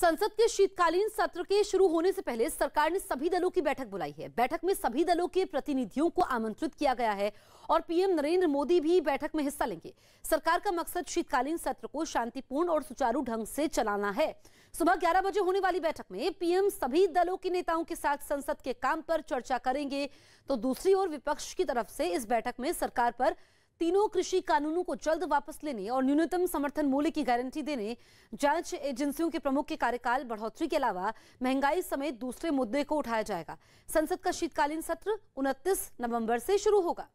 संसद के शीतकालीन सत्र के शुरू होने से पहले सरकार ने सभी दलों की बैठक बुलाई है बैठक में सभी दलों के प्रतिनिधियों को आमंत्रित किया गया है और पीएम नरेंद्र मोदी भी बैठक में हिस्सा लेंगे सरकार का मकसद शीतकालीन सत्र को शांतिपूर्ण और सुचारू ढंग से चलाना है सुबह ग्यारह बजे होने वाली बैठक में पीएम सभी दलों के नेताओं के साथ संसद के काम पर चर्चा करेंगे तो दूसरी ओर विपक्ष की तरफ से इस बैठक में सरकार पर तीनों कृषि कानूनों को जल्द वापस लेने और न्यूनतम समर्थन मूल्य की गारंटी देने जांच एजेंसियों के प्रमुख के कार्यकाल बढ़ोतरी के अलावा महंगाई समेत दूसरे मुद्दे को उठाया जाएगा संसद का शीतकालीन सत्र 29 नवंबर से शुरू होगा